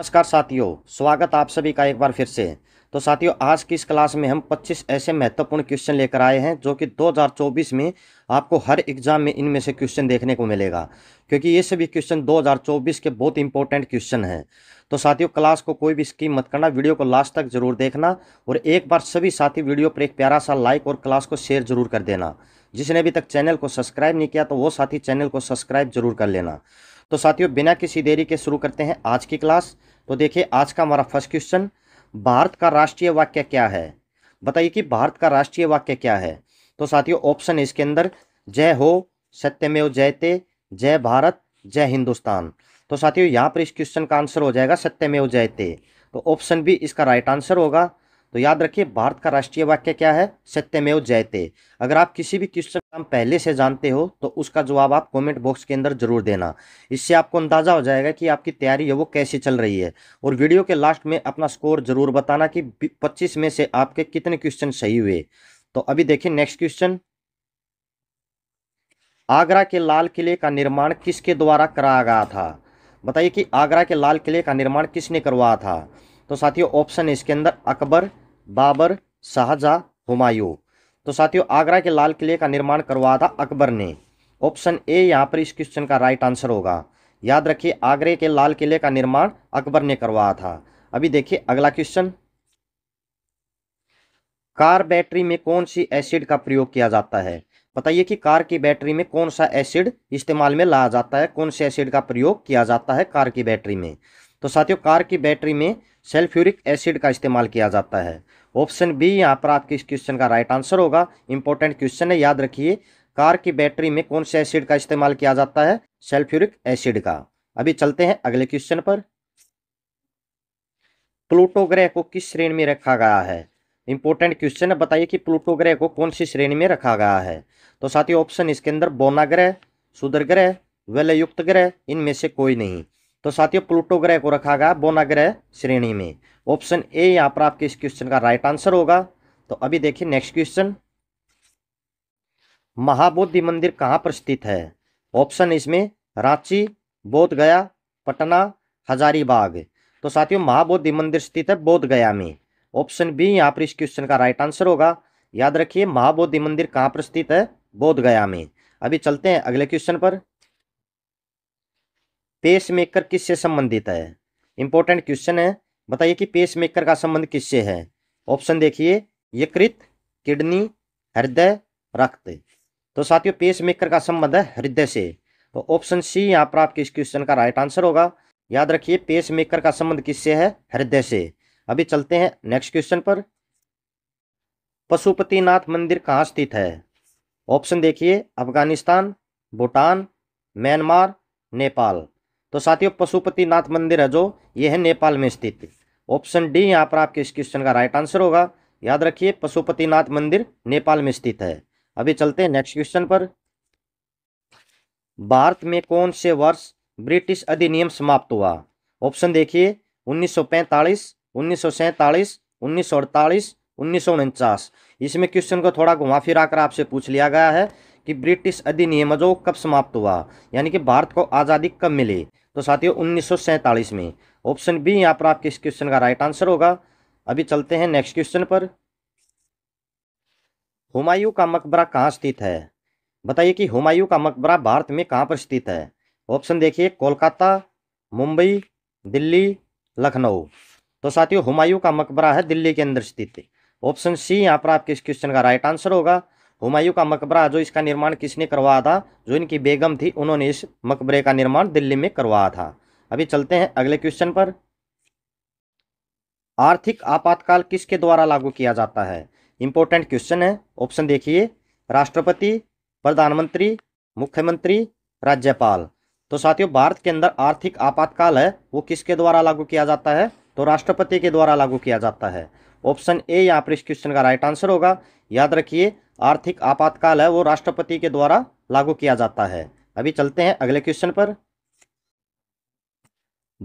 नमस्कार साथियों स्वागत आप सभी का एक बार फिर से तो साथियों आज की इस क्लास में हम 25 ऐसे महत्वपूर्ण क्वेश्चन लेकर आए हैं जो कि 2024 में आपको हर एग्जाम में इनमें से क्वेश्चन देखने को मिलेगा क्योंकि ये सभी क्वेश्चन 2024 के बहुत इंपॉर्टेंट क्वेश्चन हैं तो साथियों क्लास को कोई भी स्कीम मत करना वीडियो को लास्ट तक जरूर देखना और एक बार सभी साथी वीडियो पर एक प्यारा सा लाइक और क्लास को शेयर जरूर कर देना जिसने अभी तक चैनल को सब्सक्राइब नहीं किया तो वो साथी चैनल को सब्सक्राइब जरूर कर लेना तो साथियों बिना किसी देरी के शुरू करते हैं आज की क्लास तो देखिए आज का हमारा फर्स्ट क्वेश्चन भारत का राष्ट्रीय वाक्य क्या है बताइए कि भारत का राष्ट्रीय वाक्य क्या है तो साथियों ऑप्शन इसके अंदर जय हो सत्यमेव जयते जय भारत जय हिंदुस्तान तो साथियों यहाँ पर इस क्वेश्चन का आंसर हो जाएगा सत्यमेव जयते तो ऑप्शन भी इसका राइट आंसर होगा तो याद रखिए भारत का राष्ट्रीय वाक्य क्या है सत्यमेव जयते अगर आप किसी भी क्वेश्चन का पहले से जानते हो तो उसका जवाब आप कमेंट बॉक्स के अंदर जरूर देना इससे आपको अंदाज़ा हो जाएगा कि आपकी तैयारी है वो कैसी चल रही है और वीडियो के लास्ट में अपना स्कोर जरूर बताना कि पच्चीस में से आपके कितने क्वेश्चन सही हुए तो अभी देखिए नेक्स्ट क्वेश्चन आगरा के लाल किले का निर्माण किसके द्वारा कराया गया था बताइए कि आगरा के लाल किले का निर्माण किसने करवाया था तो साथियों ऑप्शन इसके अंदर अकबर बाबर शाहजहा हुमायूं तो साथियों आगरा के लाल किले का निर्माण करवाया था अकबर ने ऑप्शन ए यहाँ पर इस क्वेश्चन का राइट आंसर होगा याद रखिए आगरे के लाल किले का निर्माण अकबर ने करवाया था अभी देखिए अगला क्वेश्चन कार बैटरी में कौन सी एसिड का प्रयोग किया जाता है बताइए कि कार की बैटरी में कौन सा एसिड इस्तेमाल में लाया जाता है कौन से एसिड का प्रयोग किया जाता है कार की बैटरी में तो साथियों कार की बैटरी में सेल्फ्यूरिक एसिड का इस्तेमाल किया जाता है ऑप्शन बी यहाँ पर आपके इस क्वेश्चन का राइट आंसर होगा इंपॉर्टेंट क्वेश्चन है याद रखिए कार की बैटरी में कौन से एसिड का इस्तेमाल किया जाता है सेल्फ्यूरिक एसिड का अभी चलते हैं अगले क्वेश्चन पर प्लूटो ग्रह को किस श्रेणी में रखा गया है इंपॉर्टेंट क्वेश्चन है बताइए कि प्लूटो ग्रह को कौन सी श्रेणी में रखा गया है तो साथ ही ऑप्शन इसके अंदर बोना ग्रह सुदर ग्रह वलयुक्त ग्रह इनमें से कोई नहीं तो साथियों प्लूटो ग्रह को रखा गया बोना ग्रह श्रेणी में ऑप्शन ए यहाँ पर आपके इस क्वेश्चन का राइट आंसर होगा तो अभी देखिए नेक्स्ट क्वेश्चन महाबोधि मंदिर कहाँ पर स्थित है ऑप्शन इसमें रांची बोध गया पटना हजारीबाग तो साथियों महाबोधि मंदिर स्थित है बोध गया में ऑप्शन बी यहाँ पर इस क्वेश्चन का राइट आंसर होगा याद रखिए महाबोधि मंदिर कहाँ पर स्थित है बोध गया में अभी चलते हैं अगले क्वेश्चन पर पेस मेकर किससे संबंधित है इंपॉर्टेंट क्वेश्चन है बताइए कि पेस मेकर का संबंध किससे है ऑप्शन देखिए यकृत किडनी हृदय रक्त तो साथियों पेस मेकर का संबंध है हृदय से तो ऑप्शन सी यहाँ पर आपके इस क्वेश्चन का राइट आंसर होगा याद रखिए पेस मेकर का संबंध किससे है हृदय से अभी चलते हैं नेक्स्ट क्वेश्चन पर पशुपतिनाथ मंदिर कहाँ स्थित है ऑप्शन देखिए अफगानिस्तान भूटान म्यांमार नेपाल तो साथियों पशुपतिनाथ मंदिर है जो ये है नेपाल में स्थित ऑप्शन डी यहाँ पर आपके इस क्वेश्चन का राइट आंसर होगा याद रखिए पशुपतिनाथ मंदिर नेपाल में स्थित है अभी चलते हैं नेक्स्ट क्वेश्चन पर भारत में कौन से वर्ष ब्रिटिश अधिनियम समाप्त हुआ ऑप्शन देखिए उन्नीस सौ पैंतालीस उन्नीस सौ उन्नीस सौ अड़तालीस उन्नीस सौ उनचास इसमें क्वेश्चन को थोड़ा घुमा फिरा कर आपसे पूछ लिया गया है कि ब्रिटिश अधिनियम जो कब समाप्त हुआ यानी कि भारत को आज़ादी कब मिली तो साथियों उन्नीस में ऑप्शन बी यहाँ पर आपके इस क्वेश्चन का राइट आंसर होगा अभी चलते हैं नेक्स्ट क्वेश्चन पर हुमायूं का मकबरा कहाँ स्थित है बताइए कि हुमायूं का मकबरा भारत में कहाँ पर स्थित है ऑप्शन देखिए कोलकाता मुंबई दिल्ली लखनऊ तो साथियों हुमायूं का मकबरा है दिल्ली के अंदर स्थित ऑप्शन सी यहाँ पर आपके इस क्वेश्चन का राइट आंसर होगा हुमायूं का मकबरा जो इसका निर्माण किसने करवाया था जो इनकी बेगम थी उन्होंने इस मकबरे का निर्माण दिल्ली में करवाया था अभी चलते हैं अगले क्वेश्चन पर आर्थिक आपातकाल किसके द्वारा लागू किया जाता है इंपॉर्टेंट क्वेश्चन है ऑप्शन देखिए राष्ट्रपति प्रधानमंत्री मुख्यमंत्री राज्यपाल तो साथियों भारत के अंदर आर्थिक आपातकाल है वो किसके द्वारा लागू किया जाता है तो राष्ट्रपति के द्वारा लागू किया जाता है ऑप्शन ए यहाँ पर इस क्वेश्चन का राइट आंसर होगा याद रखिए आर्थिक आपातकाल है वो राष्ट्रपति के द्वारा लागू किया जाता है अभी चलते हैं अगले क्वेश्चन पर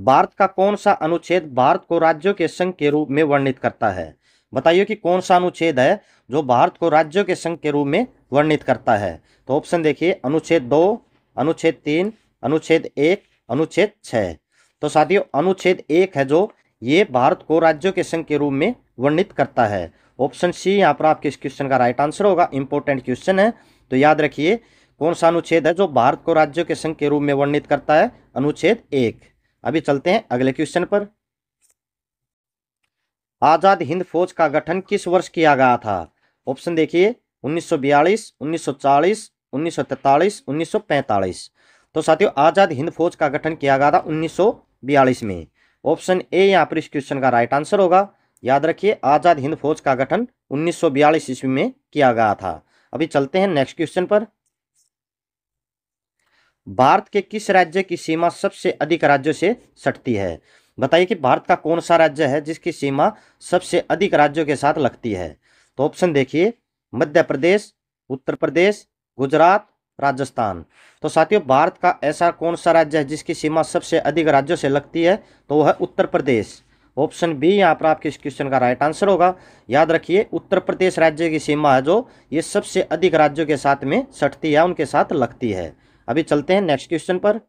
भारत का कौन सा अनुच्छेद भारत को राज्यों के संघ के रूप में वर्णित करता है बताइए कि कौन सा अनुच्छेद है जो भारत को राज्यों के संघ के रूप में वर्णित करता है तो ऑप्शन देखिए अनुच्छेद दो अनुच्छेद तीन अनुच्छेद एक अनुच्छेद छ तो साथियों अनुच्छेद एक है जो ये भारत को राज्यों के संघ के रूप में वर्णित करता है ऑप्शन सी यहाँ पर आपके इस क्वेश्चन का राइट आंसर होगा इंपॉर्टेंट क्वेश्चन है तो याद रखिए कौन सा अनुच्छेद है जो भारत को राज्यों के संघ के रूप में वर्णित करता है अनुच्छेद एक अभी चलते हैं अगले क्वेश्चन पर आज़ाद हिंद फौज का गठन किस वर्ष किया गया था ऑप्शन देखिए 1942, 1940, 1943, 1945 तो साथियों आज़ाद हिंद फौज का गठन किया गया था 1942 में ऑप्शन ए यहाँ पर इस क्वेश्चन का राइट आंसर होगा याद रखिए आज़ाद हिंद फौज का गठन 1942 ईस्वी में किया गया था अभी चलते हैं नेक्स्ट क्वेश्चन पर भारत के किस राज्य की सीमा सबसे अधिक राज्यों से सटती है बताइए कि भारत का कौन सा राज्य है जिसकी सीमा सबसे अधिक राज्यों के साथ लगती है तो ऑप्शन देखिए मध्य प्रदेश उत्तर प्रदेश गुजरात राजस्थान तो साथियों भारत का ऐसा कौन सा राज्य है जिसकी सीमा सबसे अधिक राज्यों से लगती है तो वह उत्तर प्रदेश ऑप्शन बी यहाँ पर आपके इस क्वेश्चन का राइट आंसर होगा याद रखिए उत्तर प्रदेश राज्य की सीमा है जो ये सबसे अधिक राज्यों के साथ में सटती है उनके साथ लगती है अभी चलते हैं नेक्स्ट क्वेश्चन पर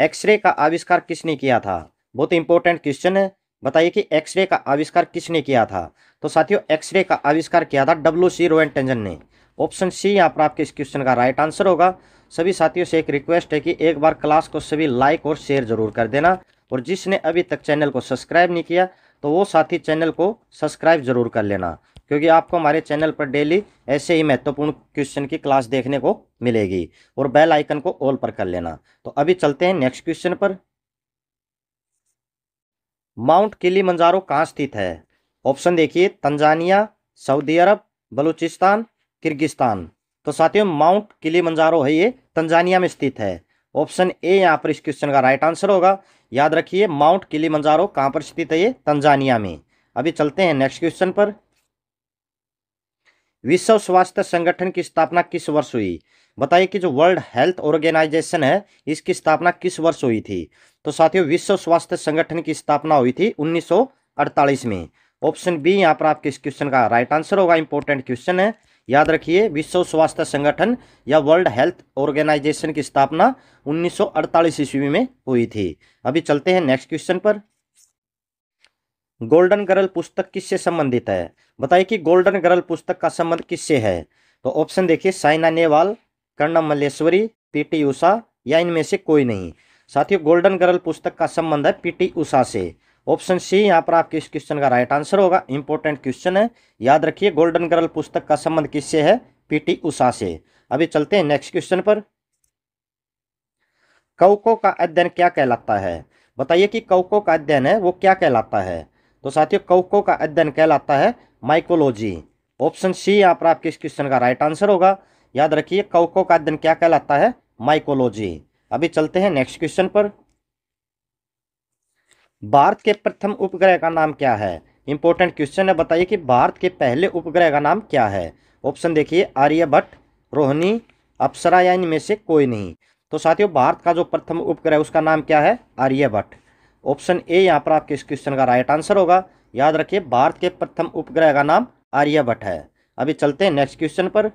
एक्सरे का आविष्कार किसने किया था बहुत इंपॉर्टेंट क्वेश्चन है बताइए कि एक्सरे का आविष्कार किसने किया था तो साथियों एक्सरे का आविष्कार किया था डब्ल्यू सी रोएन टेंजन ने ऑप्शन सी यहाँ पर आपके इस क्वेश्चन का राइट आंसर होगा सभी साथियों से एक रिक्वेस्ट है कि एक बार क्लास को सभी लाइक और शेयर जरूर कर देना और जिसने अभी तक चैनल को सब्सक्राइब नहीं किया तो वो साथी चैनल को सब्सक्राइब ज़रूर कर लेना क्योंकि आपको हमारे चैनल पर डेली ऐसे ही महत्वपूर्ण क्वेश्चन की क्लास देखने को मिलेगी और बेल आइकन को ऑल पर कर लेना तो अभी चलते हैं नेक्स्ट क्वेश्चन पर माउंट किली मंजारो कहाँ स्थित है ऑप्शन देखिए Tanzania Saudi Arab Balochistan Kyrgyzstan तो साथियों माउंट किली मंजारो है ये तंजानिया में स्थित है ऑप्शन ए यहाँ पर इस क्वेश्चन का राइट आंसर होगा याद रखिए माउंट किली मंजारो कहाँ पर स्थित है ये तंजानिया में अभी चलते हैं नेक्स्ट क्वेश्चन पर विश्व स्वास्थ्य संगठन की स्थापना किस वर्ष हुई बताइए कि जो वर्ल्ड हेल्थ ऑर्गेनाइजेशन है इसकी स्थापना किस वर्ष हुई थी तो साथियों विश्व स्वास्थ्य संगठन की स्थापना हुई थी 1948 में ऑप्शन बी यहाँ पर आपके इस क्वेश्चन का राइट आंसर होगा इंपॉर्टेंट क्वेश्चन है याद रखिए विश्व स्वास्थ्य संगठन या वर्ल्ड हेल्थ ऑर्गेनाइजेशन की स्थापना 1948 ईस्वी में हुई थी अभी चलते हैं नेक्स्ट क्वेश्चन पर गोल्डन गर्ल पुस्तक किससे संबंधित है बताइए कि गोल्डन गर्ल पुस्तक का संबंध किससे है तो ऑप्शन देखिए साइना नेहवाल कर्णम मल्लेश्वरी पीटी उषा या इनमें से कोई नहीं साथियों गोल्डन गर्ल पुस्तक का संबंध है पीटी उषा से ऑप्शन सी यहाँ पर आपके इस क्वेश्चन का राइट आंसर होगा इंपॉर्टेंट क्वेश्चन है याद रखिए गोल्डन गर्ल पुस्तक का संबंध किससे है पीटी उषा से अभी चलते हैं नेक्स्ट क्वेश्चन पर कवकों का अध्ययन क्या कहलाता है बताइए कि कवकों का अध्ययन है वो क्या कहलाता है तो साथियों कवकों का अध्ययन कहलाता है माइकोलॉजी ऑप्शन सी यहाँ पर आपके इस क्वेश्चन का राइट आंसर होगा याद रखिए कवकों का अध्ययन क्या कहलाता है माइकोलॉजी अभी चलते हैं नेक्स्ट क्वेश्चन पर भारत के प्रथम उपग्रह का नाम क्या है इंपॉर्टेंट क्वेश्चन है बताइए कि भारत के पहले उपग्रह का नाम क्या है ऑप्शन देखिए आर्यभट्ट रोहिणी अप्सरा या इनमें से कोई नहीं तो साथियों भारत का जो प्रथम उपग्रह उसका नाम क्या है आर्यभट्ट ऑप्शन ए यहाँ पर आपके इस क्वेश्चन का राइट आंसर होगा याद रखिए भारत के प्रथम उपग्रह का नाम आर्यभट्ट है अभी चलते हैं नेक्स्ट क्वेश्चन पर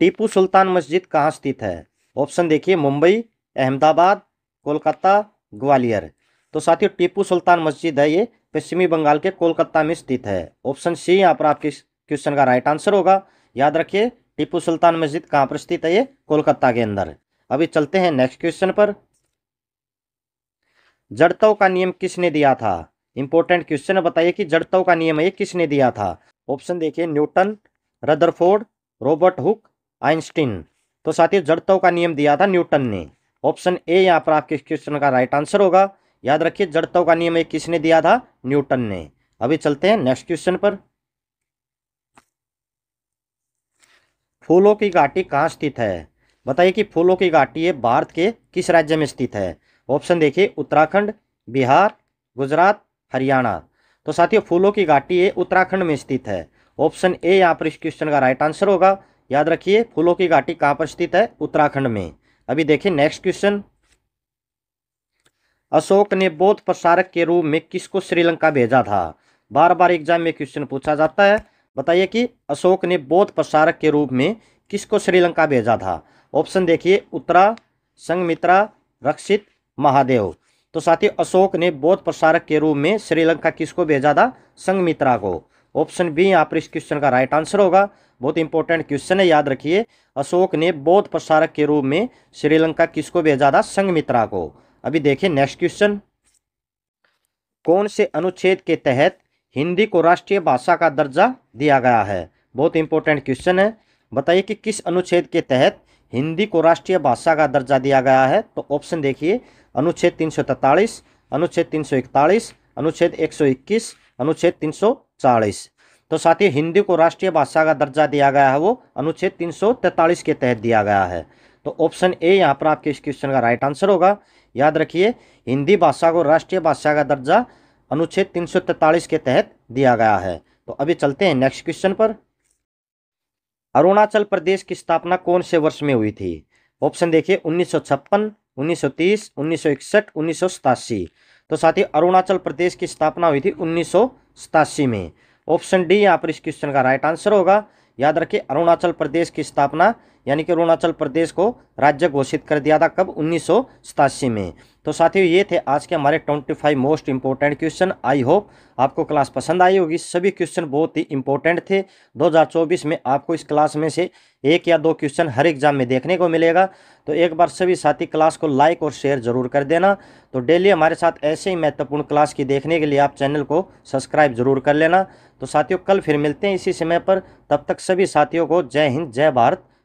टीपू सुल्तान मस्जिद कहाँ स्थित है ऑप्शन देखिए मुंबई अहमदाबाद कोलकाता ग्वालियर तो साथियों टीपू सुल्तान मस्जिद है ये पश्चिमी बंगाल के कोलकाता में स्थित है ऑप्शन सी यहाँ पर आपके क्वेश्चन का राइट आंसर होगा याद रखिए टीपू सुल्तान मस्जिद कहाँ पर स्थित है ये कोलकाता के अंदर अभी चलते हैं नेक्स्ट क्वेश्चन पर जड़तव का नियम किसने दिया था इंपॉर्टेंट क्वेश्चन बताइए कि जड़तव का नियम ये किसने दिया था ऑप्शन देखिए Newton Rutherford Robert Hooke Einstein तो साथियों जड़तव का नियम दिया था न्यूटन ने ऑप्शन ए यहाँ पर आपके क्वेश्चन का राइट आंसर होगा याद रखिए जड़त्व का नियम किसने दिया था न्यूटन ने अभी चलते हैं नेक्स्ट क्वेश्चन पर फूलों की घाटी कहाँ स्थित है बताइए कि फूलों की घाटी ये भारत के किस राज्य में स्थित है ऑप्शन देखिए उत्तराखंड बिहार गुजरात हरियाणा तो साथियों फूलों की घाटी ये उत्तराखंड में स्थित है ऑप्शन ए यहाँ पर इस क्वेश्चन का राइट आंसर होगा याद रखिए फूलों की घाटी कहाँ पर स्थित है उत्तराखंड में अभी देखिए नेक्स्ट क्वेश्चन अशोक ने बौद्ध प्रसारक के रूप में किसको श्रीलंका भेजा था बार बार एग्जाम में क्वेश्चन पूछा जाता है बताइए कि अशोक ने बौद्ध प्रसारक के रूप में किसको श्रीलंका भेजा था ऑप्शन देखिए उत्तरा संगमित्रा रक्षित महादेव तो साथ ही अशोक ने बौद्ध प्रसारक के रूप में श्रीलंका किसको भेजा था संगमित्रा को ऑप्शन बी यहाँ पर इस क्वेश्चन का राइट आंसर होगा बहुत इंपॉर्टेंट क्वेश्चन है याद रखिए अशोक ने बौद्ध प्रसारक के रूप में श्रीलंका किसको भेजा था संगमित्रा को अभी देखें नेक्स्ट क्वेश्चन कौन से अनुच्छेद के तहत हिंदी को राष्ट्रीय भाषा का दर्जा दिया गया है बहुत इंपॉर्टेंट क्वेश्चन है बताइए कि किस अनुच्छेद के तहत हिंदी को राष्ट्रीय भाषा का दर्जा दिया गया है तो ऑप्शन देखिए अनुच्छेद तीन अनुच्छेद तीन अनुच्छेद एक अनुच्छेद तीन तो साथ ही हिंदी को राष्ट्रीय भाषा का दर्जा दिया गया है वो अनुच्छेद तीन के तहत दिया गया है तो ऑप्शन ए यहाँ पर आपके इस क्वेश्चन का राइट आंसर होगा याद रखिए हिंदी भाषा को राष्ट्रीय भाषा का दर्जा अनुच्छेद 343 के तहत दिया गया है तो अभी चलते हैं नेक्स्ट क्वेश्चन पर अरुणाचल प्रदेश की स्थापना कौन से वर्ष में हुई थी ऑप्शन देखिए उन्नीस 1930, 1961, 1987 तो साथ ही अरुणाचल प्रदेश की स्थापना हुई थी उन्नीस में ऑप्शन डी यहाँ पर इस क्वेश्चन का राइट आंसर होगा याद रखिए अरुणाचल प्रदेश की स्थापना यानी कि अरुणाचल प्रदेश को राज्य घोषित कर दिया था कब उन्नीस में तो साथियों ये थे आज के हमारे 25 most important question I hope आपको क्लास पसंद आई होगी सभी क्वेश्चन बहुत ही इंपॉर्टेंट थे 2024 में आपको इस क्लास में से एक या दो क्वेश्चन हर एग्जाम में देखने को मिलेगा तो एक बार सभी साथी क्लास को लाइक और शेयर जरूर कर देना तो डेली हमारे साथ ऐसे ही महत्वपूर्ण क्लास की देखने के लिए आप चैनल को सब्सक्राइब जरूर कर लेना तो साथियों कल फिर मिलते हैं इसी समय पर तब तक सभी साथियों को जय हिंद जय भारत